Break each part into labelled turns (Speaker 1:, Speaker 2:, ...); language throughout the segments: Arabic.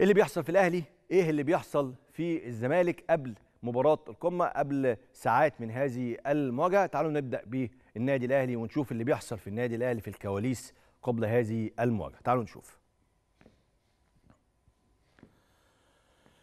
Speaker 1: ايه اللي بيحصل في الاهلي ايه اللي بيحصل في الزمالك قبل مباراه القمه قبل ساعات من هذه المواجهه تعالوا نبدا بالنادي الاهلي ونشوف اللي بيحصل في النادي الاهلي في الكواليس قبل هذه المواجهه تعالوا نشوف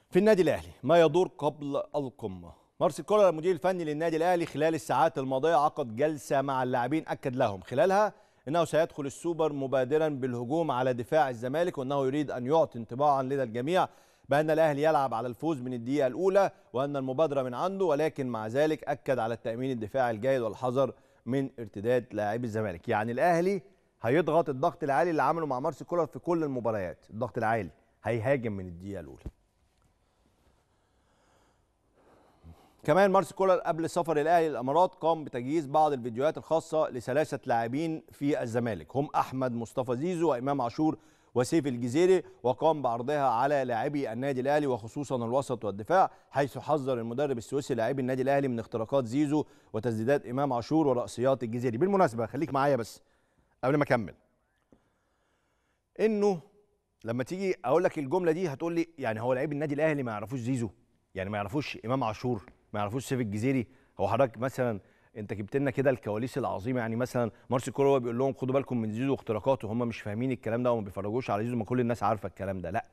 Speaker 1: في النادي الاهلي ما يدور قبل القمه مارسيل كولر المدير الفني للنادي الاهلي خلال الساعات الماضيه عقد جلسه مع اللاعبين اكد لهم خلالها انه سيدخل السوبر مبادرا بالهجوم على دفاع الزمالك وانه يريد ان يعطي انطباعا لدى الجميع بان الاهلي يلعب على الفوز من الدقيقه الاولى وان المبادره من عنده ولكن مع ذلك اكد على التامين الدفاعي الجيد والحذر من ارتداد لاعبي الزمالك يعني الاهلي هيضغط الضغط العالي اللي عمله مع مارسيل كولر في كل المباريات الضغط العالي هيهاجم من الدقيقه الاولى كمان مارس كولر قبل السفر الاهلي الامارات قام بتجهيز بعض الفيديوهات الخاصه لثلاثه لاعبين في الزمالك هم احمد مصطفى زيزو وامام عاشور وسيف الجزيري وقام بعرضها على لاعبي النادي الاهلي وخصوصا الوسط والدفاع حيث حذر المدرب السويسي لاعبي النادي الاهلي من اختراقات زيزو وتسديدات امام عاشور وراسيات الجزيري بالمناسبه خليك معايا بس قبل ما اكمل انه لما تيجي اقول لك الجمله دي هتقول لي يعني هو لعيب النادي الاهلي ما يعرفوش زيزو يعني ما يعرفوش امام عاشور ما يعرفوش سيف الجزيري هو حضرتك مثلا انت جبت لنا كده الكواليس العظيمه يعني مثلا مارسيل كولر بيقول لهم خدوا بالكم من زيزو واختراقاته هم مش فاهمين الكلام ده وما بيفرجوش على زيزو ما كل الناس عارفه الكلام ده لا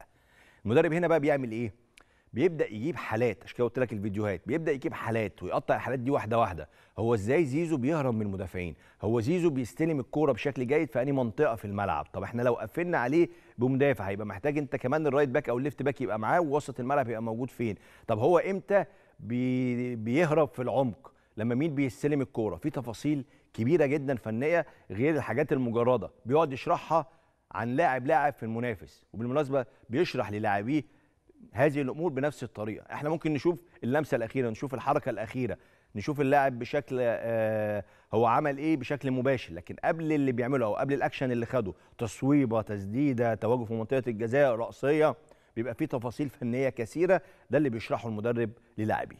Speaker 1: المدرب هنا بقى بيعمل ايه بيبدا يجيب حالات عشان كده قلت لك الفيديوهات بيبدا يجيب حالات ويقطع الحالات دي واحده واحده هو ازاي زيزو بيهرب من المدافعين هو زيزو بيستلم الكوره بشكل جيد في انهي منطقه في الملعب طب احنا لو قفلنا عليه بمدافع هيبقى محتاج انت كمان الرايت باك او الليفت باك يبقى معاه ووسط الملعب يبقى موجود فين طب هو امتى بي بيهرب في العمق لما مين بيستلم الكوره في تفاصيل كبيره جدا فنيه غير الحاجات المجرده بيقعد يشرحها عن لاعب لاعب في المنافس وبالمناسبه بيشرح للاعبيه هذه الامور بنفس الطريقه احنا ممكن نشوف اللمسه الاخيره نشوف الحركه الاخيره نشوف اللاعب بشكل آه هو عمل ايه بشكل مباشر لكن قبل اللي بيعمله او قبل الاكشن اللي خده تصويبه تسديده تواجد في منطقه الجزاء راسيه بيبقى فيه تفاصيل فنيه كثيره ده اللي بيشرحه المدرب للاعبيه